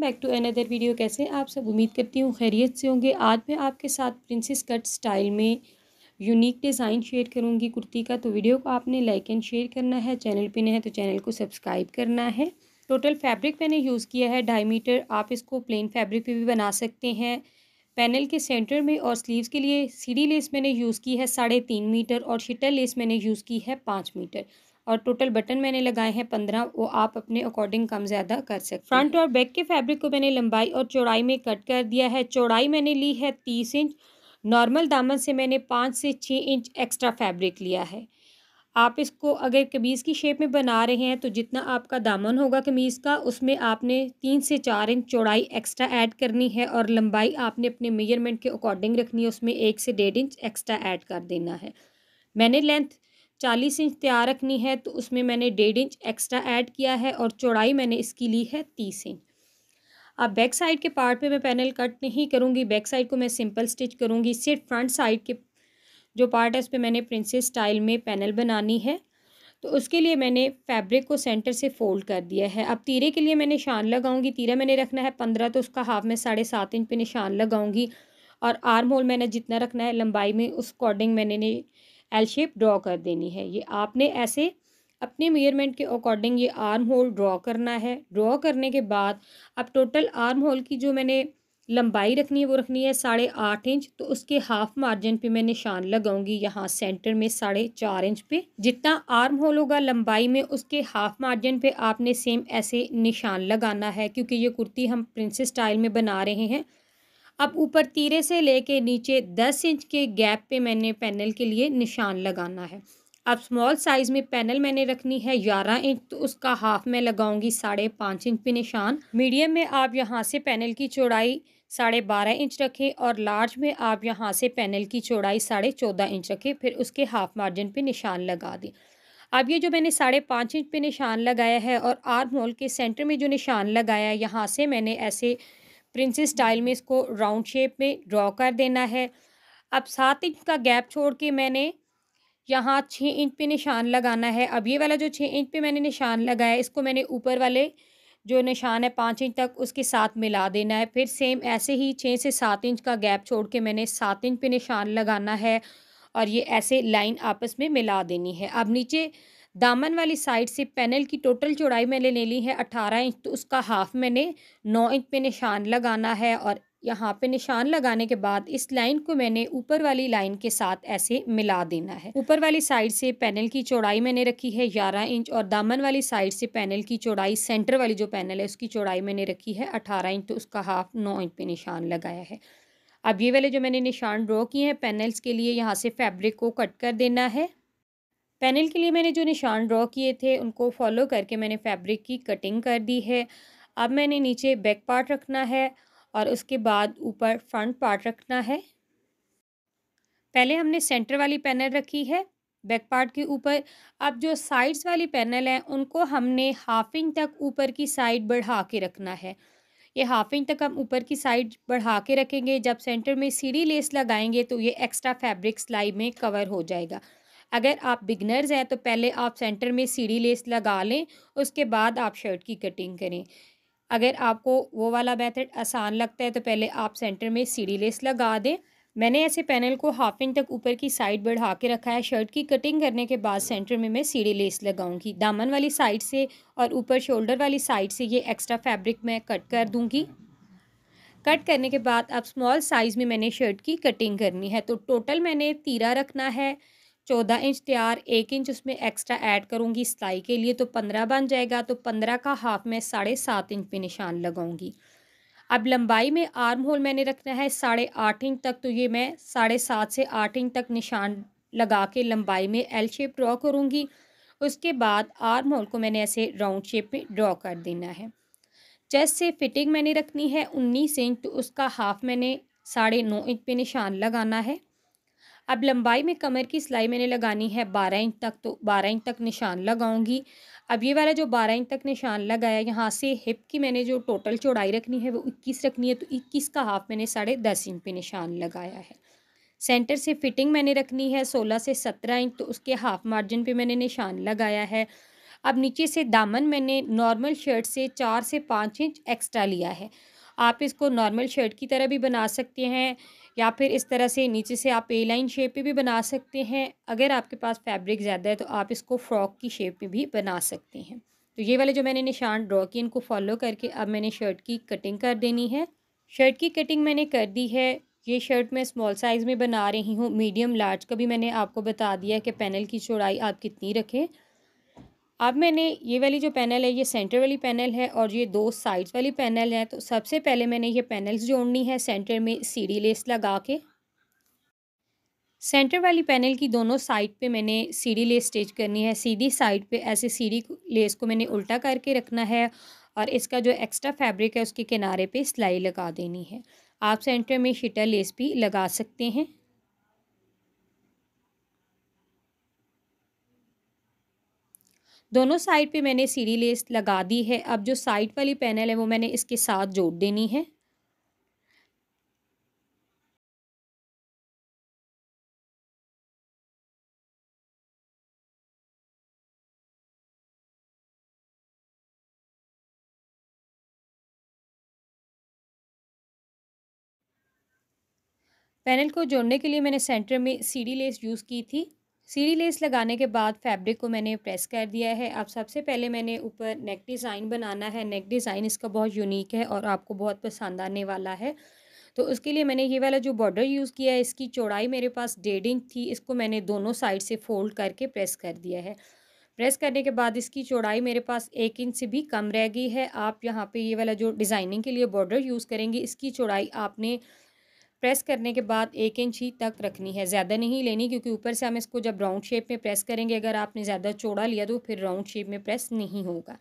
back to another video कैसे आप सब उम्मीद करती हूँ खैरियत से होंगे आज मैं आपके साथ प्रिंसेस कट स्टाइल में यूनिक डिज़ाइन शेयर करूँगी कुर्ती का तो वीडियो को आपने लाइक एंड शेयर करना है चैनल पे नहीं है तो चैनल को सब्सक्राइब करना है टोटल फैब्रिक मैंने यूज़ किया है ढाई मीटर आप इसको प्लेन फैब्रिक पर भी बना सकते हैं पैनल के सेंटर में और स्लीव्स के लिए सीढ़ी लेस मैंने यूज़ की है साढ़े तीन मीटर और शिटर लेस मैंने यूज़ की है पाँच मीटर और टोटल बटन मैंने लगाए हैं पंद्रह वो आप अपने अकॉर्डिंग कम ज़्यादा कर सकते फ्रंट और बैक के फैब्रिक को मैंने लंबाई और चौड़ाई में कट कर दिया है चौड़ाई मैंने ली है तीस इंच नॉर्मल दामन से मैंने पाँच से छः इंच एक्स्ट्रा फैब्रिक लिया है आप इसको अगर कमीज़ की शेप में बना रहे हैं तो जितना आपका दामन होगा कमीज़ का उसमें आपने तीन से चार इंच चौड़ाई एक्स्ट्रा ऐड करनी है और लंबाई आपने अपने मेजरमेंट के अकॉर्डिंग रखनी है उसमें एक से डेढ़ इंच एक्स्ट्रा ऐड कर देना है मैंने लेंथ चालीस इंच तैयार रखनी है तो उसमें मैंने डेढ़ इंच एक्स्ट्रा ऐड किया है और चौड़ाई मैंने इसकी ली है तीस इंच अब बैक साइड के पार्ट पे मैं पैनल कट नहीं करूँगी बैक साइड को मैं सिंपल स्टिच करूँगी सिर्फ फ्रंट साइड के जो पार्ट है उस पर मैंने प्रिंसेस स्टाइल में पैनल बनानी है तो उसके लिए मैंने फैब्रिक को सेंटर से फोल्ड कर दिया है अब तीरे के लिए मैंने निशान लगाऊंगी तीरा मैंने रखना है पंद्रह तो उसका हाफ में साढ़े सात इंच पे निशान लगाऊंगी और आर्म होल मैंने जितना रखना है लंबाई में उस अकॉर्डिंग मैंने एल शेप ड्रॉ कर देनी है ये आपने ऐसे अपने मेयरमेंट के अकॉर्डिंग ये आर्म होल ड्रॉ करना है ड्रॉ करने के बाद अब टोटल आर्म होल की जो मैंने लंबाई रखनी है वो रखनी है साढ़े आठ इंच तो उसके हाफ मार्जिन पे मैं निशान लगाऊंगी यहाँ सेंटर में साढ़े चार इंच पे जितना आर्म होल होगा लंबाई में उसके हाफ मार्जिन पे आपने सेम ऐसे निशान लगाना है क्योंकि ये कुर्ती हम प्रिंसेस स्टाइल में बना रहे हैं अब ऊपर तीरे से लेके नीचे दस इंच के गैप पे मैंने पैनल के लिए निशान लगाना है अब स्मॉल साइज़ में पैनल मैंने रखनी है ग्यारह इंच तो उसका हाफ मैं लगाऊंगी साढ़े पाँच इंच पे निशान मीडियम में आप यहाँ से पैनल की चौड़ाई साढ़े बारह इंच रखें और लार्ज में आप यहाँ से पैनल की चौड़ाई साढ़े चौदह इंच रखें फिर उसके हाफ मार्जिन पे निशान लगा दें अब ये जो मैंने साढ़े पाँच इंच पे निशान लगाया है और आर्म होल के सेंटर में जो निशान लगाया है यहाँ से मैंने ऐसे प्रिंसेस स्टाइल में इसको राउंड शेप में ड्रॉ कर देना है अब सात इंच का गैप छोड़ के मैंने यहाँ छः इंच पे निशान लगाना है अब ये वाला जो छः इंच पे मैंने निशान लगाया इसको मैंने ऊपर वाले जो निशान है पाँच इंच तक उसके साथ मिला देना है फिर सेम ऐसे ही छः से सात इंच का गैप छोड़ के मैंने सात इंच पे निशान लगाना है और ये ऐसे लाइन आपस में मिला देनी है अब नीचे दामन वाली साइड से पैनल की टोटल चौड़ाई मैंने ले ली है अठारह इंच तो उसका हाफ मैंने नौ इंच पे निशान लगाना है और यहाँ पे निशान लगाने के बाद इस लाइन को मैंने ऊपर वाली लाइन के साथ ऐसे मिला देना है ऊपर वाली साइड से पैनल की चौड़ाई मैंने रखी है ग्यारह इंच और दामन वाली साइड से पैनल की चौड़ाई सेंटर वाली जो पैनल है उसकी चौड़ाई मैंने रखी है अठारह इंच तो उसका हाफ नौ इंच पे निशान लगाया है अब ये वाले जो मैंने निशान ड्रॉ किए हैं पैनल्स के लिए यहाँ से फैब्रिक को कट कर देना है पैनल के लिए मैंने जो निशान ड्रॉ किए थे उनको फॉलो करके मैंने फैब्रिक की कटिंग कर दी है अब मैंने नीचे बैक पार्ट रखना है और उसके बाद ऊपर फ्रंट पार्ट रखना है पहले हमने सेंटर वाली पैनल रखी है बैक पार्ट के ऊपर अब जो साइड्स वाली पैनल हैं उनको हमने हाफ इंच तक ऊपर की साइड बढ़ा के रखना है ये हाफ इंच तक हम ऊपर की साइड बढ़ा के रखेंगे जब सेंटर में सीढ़ी लेस लगाएंगे तो ये एक्स्ट्रा फैब्रिक सिलाई में कवर हो जाएगा अगर आप बिगनर्स हैं तो पहले आप सेंटर में सीढ़ी लेस लगा लें उसके बाद आप शर्ट की कटिंग करें अगर आपको वो वाला मेथड आसान लगता है तो पहले आप सेंटर में सीढ़ी लेस लगा दें मैंने ऐसे पैनल को हाफ इंच तक ऊपर की साइड बढ़ा के रखा है शर्ट की कटिंग करने के बाद सेंटर में मैं सीढ़ी लेस लगाऊंगी दामन वाली साइड से और ऊपर शोल्डर वाली साइड से ये एक्स्ट्रा फैब्रिक मैं कट कर दूंगी कट करने के बाद अब स्मॉल साइज़ में मैंने शर्ट की कटिंग करनी है तो टोटल मैंने तीरा रखना है चौदह इंच तैयार एक इंच उसमें एक्स्ट्रा ऐड करूँगी सिलाई के लिए तो पंद्रह बन जाएगा तो पंद्रह का हाफ मैं साढ़े सात इंच पे निशान लगाऊंगी अब लंबाई में आर्म होल मैंने रखना है साढ़े आठ इंच तक तो ये मैं साढ़े सात से आठ इंच तक निशान लगा के लंबाई में एल शेप ड्रॉ करूँगी उसके बाद आर्म होल को मैंने ऐसे राउंड शेप में ड्रॉ कर देना है चेस्ट से फिटिंग मैंने रखनी है उन्नीस इंच तो उसका हाफ मैंने साढ़े नौ इंच पे निशान लगाना है अब लंबाई में कमर की सिलाई मैंने लगानी है बारह इंच तक तो बारह इंच तक निशान लगाऊंगी अब ये वाला जो बारह इंच तक निशान लगाया यहाँ से हिप की मैंने जो टोटल चौड़ाई रखनी है वो इक्कीस रखनी है तो इक्कीस का हाफ मैंने साढ़े दस इंच पे निशान लगाया है सेंटर से फिटिंग मैंने रखनी है सोलह से सत्रह इंच तो उसके हाफ मार्जिन पर मैंने निशान लगाया है अब नीचे से दामन मैंने नॉर्मल शर्ट से चार से पाँच इंच एक्स्ट्रा लिया है आप इसको नॉर्मल शर्ट की तरह भी बना सकते हैं या फिर इस तरह से नीचे से आप ए लाइन शेप पे भी बना सकते हैं अगर आपके पास फैब्रिक ज़्यादा है तो आप इसको फ्रॉक की शेप में भी बना सकते हैं तो ये वाले जो मैंने निशान ड्रॉ किए इनको फॉलो करके अब मैंने शर्ट की कटिंग कर देनी है शर्ट की कटिंग मैंने कर दी है ये शर्ट मैं स्मॉल साइज़ में बना रही हूँ मीडियम लार्ज का भी मैंने आपको बता दिया कि पैनल की चौड़ाई आप कितनी रखें अब मैंने ये वाली जो पैनल है ये सेंटर वाली पैनल है और ये दो साइड्स वाली पैनल है तो सबसे पहले मैंने ये पैनल्स जोड़नी है सेंटर में सीढ़ी लेस लगा के सेंटर वाली पैनल की दोनों साइड पे मैंने सीढ़ी लेस स्टिच करनी है सीधी साइड पे ऐसे सीढ़ी लेस को मैंने उल्टा करके रखना है और इसका जो एक्स्ट्रा फैब्रिक है उसके किनारे पे सिलाई लगा देनी है आप सेंटर में शीटर लेस भी लगा सकते हैं दोनों साइड पे मैंने सीढ़ी लेस लगा दी है अब जो साइड वाली पैनल है वो मैंने इसके साथ जोड़ देनी है पैनल को जोड़ने के लिए मैंने सेंटर में सीढ़ी लेस यूज़ की थी सीढ़ी लेस लगाने के बाद फैब्रिक को मैंने प्रेस कर दिया है अब सबसे पहले मैंने ऊपर नेक डिज़ाइन बनाना है नेक डिज़ाइन इसका बहुत यूनिक है और आपको बहुत पसंद आने वाला है तो उसके लिए मैंने ये वाला जो बॉर्डर यूज़ किया है इसकी चौड़ाई मेरे पास डेढ़ इंच थी इसको मैंने दोनों साइड से फ़ोल्ड करके प्रेस कर दिया है प्रेस करने के बाद इसकी चौड़ाई मेरे पास एक इंच से भी कम रह गई है आप यहाँ पे ये वाला जो डिज़ाइनिंग के लिए बॉर्डर यूज़ करेंगे इसकी चौड़ाई आपने प्रेस करने के बाद एक इंच ही तक रखनी है ज़्यादा नहीं लेनी क्योंकि ऊपर से हम इसको जब राउंड शेप में प्रेस करेंगे अगर आपने ज़्यादा चौड़ा लिया तो फिर राउंड शेप में प्रेस नहीं होगा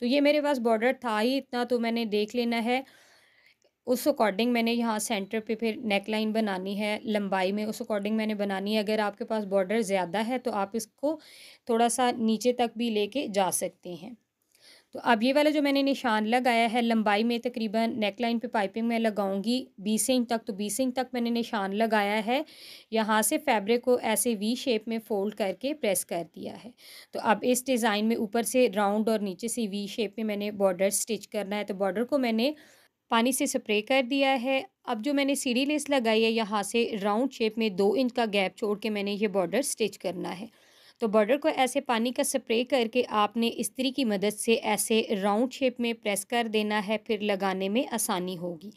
तो ये मेरे पास बॉर्डर था ही इतना तो मैंने देख लेना है उस अकॉर्डिंग मैंने यहाँ सेंटर पे फिर नेक लाइन बनानी है लंबाई में उस अकॉर्डिंग मैंने बनानी है अगर आपके पास बॉर्डर ज़्यादा है तो आप इसको थोड़ा सा नीचे तक भी लेके जा सकते हैं तो अब ये वाला जो मैंने निशान लगाया है लंबाई में तकरीबन नेक लाइन पे पाइपिंग में लगाऊंगी बीस इंच तक तो बीस इंच तक मैंने निशान लगाया है यहाँ से फैब्रिक को ऐसे वी शेप में फ़ोल्ड करके प्रेस कर दिया है तो अब इस डिज़ाइन में ऊपर से राउंड और नीचे से वी शेप में मैंने बॉर्डर स्टिच करना है तो बॉर्डर को मैंने पानी से स्प्रे कर दिया है अब जो मैंने सीढ़ी लेस लगाई है यहाँ से राउंड शेप में दो इंच का गैप छोड़ के मैंने ये बॉर्डर स्टिच करना है तो बॉर्डर को ऐसे पानी का स्प्रे करके आपने इस्त्री की मदद से ऐसे राउंड शेप में प्रेस कर देना है फिर लगाने में आसानी होगी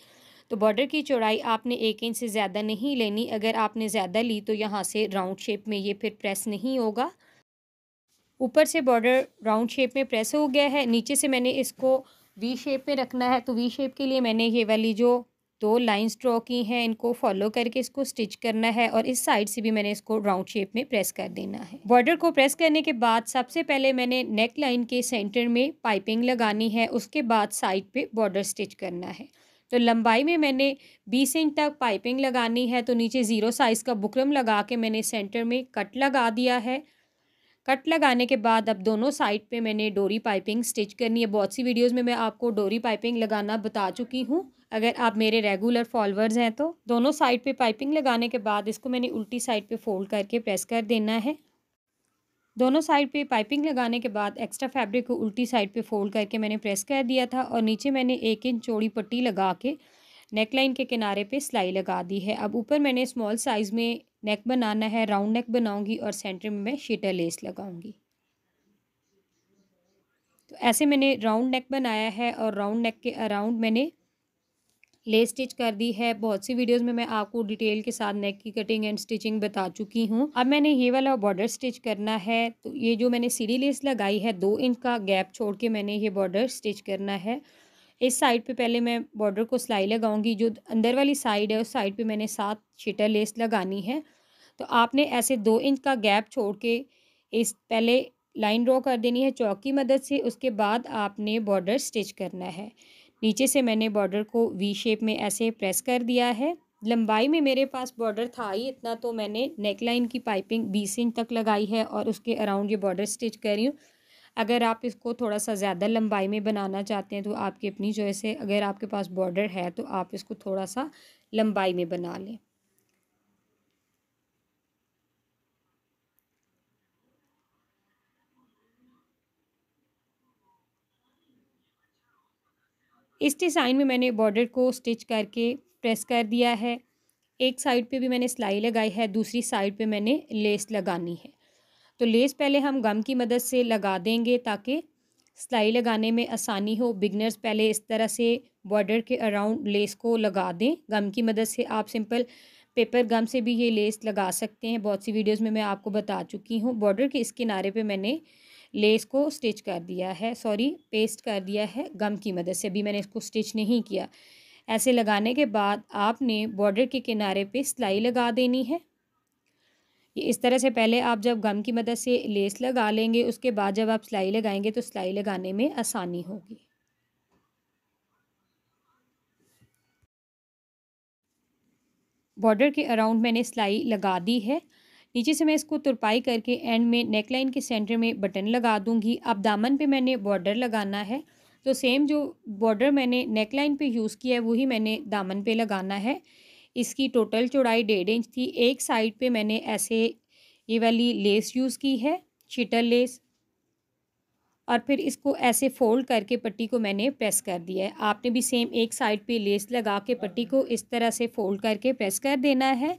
तो बॉर्डर की चौड़ाई आपने एक इंच से ज़्यादा नहीं लेनी अगर आपने ज़्यादा ली तो यहाँ से राउंड शेप में ये फिर प्रेस नहीं होगा ऊपर से बॉर्डर राउंड शेप में प्रेस हो गया है नीचे से मैंने इसको वी शेप में रखना है तो वी शेप के लिए मैंने ये वाली जो दो लाइन ड्रॉ की हैं इनको फॉलो करके इसको स्टिच करना है और इस साइड से भी मैंने इसको राउंड शेप में प्रेस कर देना है बॉर्डर को प्रेस करने के बाद सबसे पहले मैंने नेक लाइन के सेंटर में पाइपिंग लगानी है उसके बाद साइड पे बॉर्डर स्टिच करना है तो लंबाई में मैंने बीस इंच तक पाइपिंग लगानी है तो नीचे ज़ीरो साइज़ का बुकरम लगा के मैंने सेंटर में कट लगा दिया है कट लगाने के बाद अब दोनों साइड पे मैंने डोरी पाइपिंग स्टिच करनी है बहुत सी वीडियोस में मैं आपको डोरी पाइपिंग लगाना बता चुकी हूँ अगर आप मेरे रेगुलर फॉलोअर्स हैं तो दोनों साइड पे पाइपिंग लगाने के बाद इसको मैंने उल्टी साइड पे फोल्ड करके प्रेस कर देना है दोनों साइड पे पाइपिंग लगाने के बाद एक्स्ट्रा फैब्रिक को उल्टी साइड पे फोल्ड करके मैंने प्रेस कर दिया था और नीचे मैंने एक इंच चौड़ी पट्टी लगा के नेक लाइन के किनारे पर सिलाई लगा दी है अब ऊपर मैंने स्मॉल साइज़ में नेक बनाना है राउंड नेक बनाऊँगी और सेंटर में मैं शीटर लेस लगाऊँगी तो ऐसे मैंने राउंड नेक बनाया है और राउंड नेक के अराउंड मैंने ले स्टिच कर दी है बहुत सी वीडियोस में मैं आपको डिटेल के साथ नेक की कटिंग एंड स्टिचिंग बता चुकी हूँ अब मैंने ये वाला बॉर्डर स्टिच करना है तो ये जो मैंने सीढ़ी लेस लगाई है दो इंच का गैप छोड़ के मैंने ये बॉर्डर स्टिच करना है इस साइड पे पहले मैं बॉर्डर को सिलाई लगाऊंगी जो अंदर वाली साइड है उस साइड पे मैंने सात छिटर लेस लगानी है तो आपने ऐसे दो इंच का गैप छोड़ के इस पहले लाइन ड्रॉ कर देनी है चौक की मदद से उसके बाद आपने बॉर्डर स्टिच करना है नीचे से मैंने बॉर्डर को वी शेप में ऐसे प्रेस कर दिया है लंबाई में मेरे पास बॉर्डर था ही इतना तो मैंने नेक लाइन की पाइपिंग बीस इंच तक लगाई है और उसके अराउंड ये बॉर्डर स्टिच कर रही हूँ अगर आप इसको थोड़ा सा ज़्यादा लंबाई में बनाना चाहते हैं तो आपकी अपनी चॉइस है अगर आपके पास बॉर्डर है तो आप इसको थोड़ा सा लंबाई में बना लें इस डिज़ाइन में मैंने बॉर्डर को स्टिच करके प्रेस कर दिया है एक साइड पे भी मैंने सिलाई लगाई है दूसरी साइड पे मैंने लेस लगानी है तो लेस पहले हम गम की मदद से लगा देंगे ताकि सिलाई लगाने में आसानी हो बिगनर्स पहले इस तरह से बॉर्डर के अराउंड लेस को लगा दें गम की मदद से आप सिंपल पेपर गम से भी ये लेस लगा सकते हैं बहुत सी वीडियोस में मैं आपको बता चुकी हूँ बॉर्डर के इस किनारे पे मैंने लेस को स्टिच कर दिया है सॉरी पेस्ट कर दिया है गम की मदद से अभी मैंने इसको स्टिच नहीं किया ऐसे लगाने के बाद आपने बॉर्डर के किनारे पे सिलाई लगा देनी है ये इस तरह से पहले आप जब गम की मदद से लेस लगा लेंगे उसके बाद जब आप सिलाई लगाएंगे तो सिलाई लगाने में आसानी होगी बॉर्डर के अराउंड मैंने सिलाई लगा दी है नीचे से मैं इसको तुरपाई करके एंड में नेकलाइन के सेंटर में बटन लगा दूँगी अब दामन पे मैंने बॉर्डर लगाना है तो सेम जो बॉर्डर मैंने नेकलाइन पे यूज़ किया है वही मैंने दामन पे लगाना है इसकी टोटल चौड़ाई डेढ़ इंच थी एक साइड पे मैंने ऐसे ये वाली लेस यूज़ की है चिटल लेस और फिर इसको ऐसे फोल्ड करके पट्टी को मैंने प्रेस कर दिया है आपने भी सेम एक साइड पे लेस लगा के पट्टी को इस तरह से फोल्ड करके प्रेस कर देना है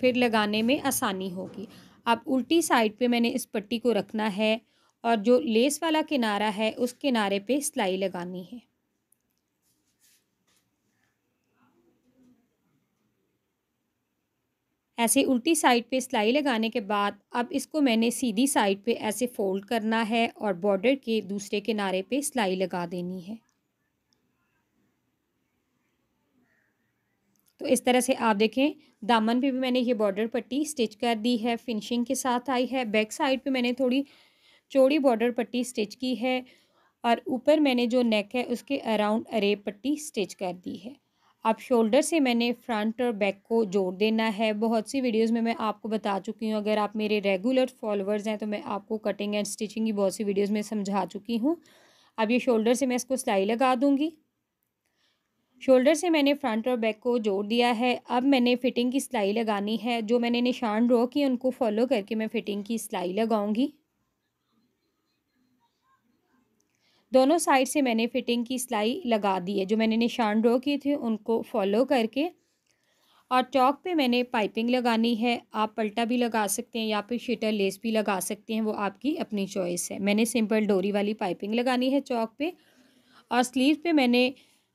फिर लगाने में आसानी होगी अब उल्टी साइड पे मैंने इस पट्टी को रखना है और जो लेस वाला किनारा है उस किनारे पे सिलाई लगानी है ऐसे उल्टी साइड पे सिलाई लगाने के बाद अब इसको मैंने सीधी साइड पे ऐसे फोल्ड करना है और बॉर्डर के दूसरे किनारे पे सिलाई लगा देनी है तो इस तरह से आप देखें दामन पे भी मैंने ये बॉर्डर पट्टी स्टिच कर दी है फिनिशिंग के साथ आई है बैक साइड पे मैंने थोड़ी चौड़ी बॉर्डर पट्टी स्टिच की है और ऊपर मैंने जो नेक है उसके अराउंड अरे पट्टी स्टिच कर दी है अब शोल्डर से मैंने फ्रंट और बैक को जोड़ देना है बहुत सी वीडियोस में मैं आपको बता चुकी हूँ अगर आप मेरे रेगुलर फॉलोअर्स हैं तो मैं आपको कटिंग एंड स्टिचिंग की बहुत सी वीडियोस में समझा चुकी हूँ अब ये शोल्डर से मैं इसको सिलाई लगा दूँगी शोल्डर से मैंने फ्रंट और बैक को जोड़ दिया है अब मैंने फ़िटिंग की सिलाई लगानी है जो मैंने निशान ड्रॉ किए उनको फॉलो करके मैं फ़िटिंग की सिलाई लगाऊंगी दोनों साइड से मैंने फ़िटिंग की सिलाई लगा दी है जो मैंने निशान ड्रॉ किए थे उनको फॉलो करके और चौक पे मैंने पाइपिंग लगानी है आप पलटा भी लगा सकते हैं या फिर शिटर लेस भी लगा सकते हैं वो आपकी अपनी चॉइस है मैंने सिंपल डोरी वाली पाइपिंग लगानी है चौक पे और स्लीव पे मैंने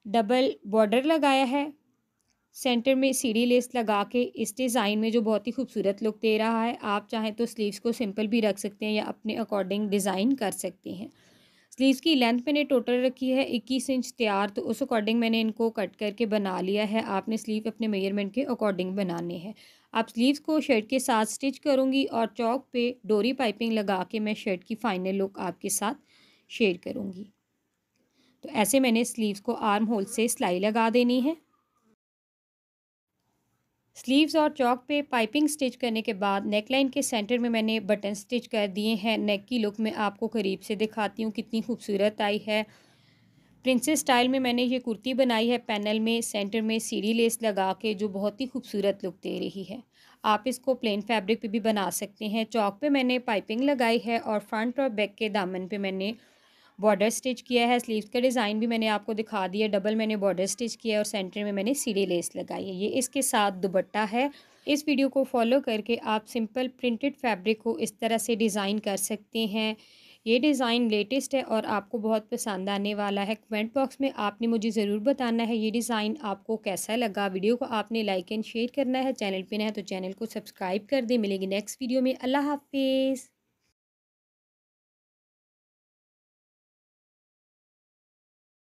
डबल बॉर्डर लगाया है सेंटर में सीढ़ी लेस लगा के इस डिज़ाइन में जो बहुत ही खूबसूरत लुक दे रहा है आप चाहें तो स्लीव्स को सिंपल भी रख सकते हैं या अपने अकॉर्डिंग डिज़ाइन कर सकते हैं स्लीव्स की लेंथ मैंने टोटल रखी है इक्कीस इंच तैयार तो उस अकॉर्डिंग मैंने इनको कट करके बना लिया है आपने स्लीव अपने मेजरमेंट के अकॉर्डिंग बनाने हैं आप स्लीव्स को शर्ट के साथ स्टिच करूँगी और चौक पे डोरी पाइपिंग लगा के मैं शर्ट की फाइनल लुक आपके साथ शेयर करूँगी तो ऐसे मैंने स्लीव्स को आर्म होल से सिलाई लगा देनी है स्लीव्स और चौक पे पाइपिंग स्टिच करने के बाद नेकलाइन के सेंटर में मैंने बटन स्टिच कर दिए हैं नेक की लुक में आपको करीब से दिखाती हूँ कितनी खूबसूरत आई है प्रिंसेस स्टाइल में मैंने ये कुर्ती बनाई है पैनल में सेंटर में सीढ़ी लेस लगा के जो बहुत ही खूबसूरत लुक दे रही है आप इसको प्लेन फैब्रिक पे भी बना सकते हैं चौक पे मैंने पाइपिंग लगाई है और फ्रंट और बैक के दामन पे मैंने बॉर्डर स्टिच किया है स्लीव्स का डिज़ाइन भी मैंने आपको दिखा दिया डबल मैंने बॉर्डर स्टिच किया है और सेंटर में मैंने सीढ़ी लेस लगाई है ये इसके साथ दुबट्टा है इस वीडियो को फॉलो करके आप सिंपल प्रिंटेड फैब्रिक को इस तरह से डिज़ाइन कर सकते हैं ये डिज़ाइन लेटेस्ट है और आपको बहुत पसंद आने वाला है कमेंट बॉक्स में आपने मुझे ज़रूर बताना है ये डिज़ाइन आपको कैसा लगा वीडियो को आपने लाइक एंड शेयर करना है चैनल पर ना है तो चैनल को सब्सक्राइब कर दें मिलेगी नेक्स्ट वीडियो में अल्लाह हाफिज़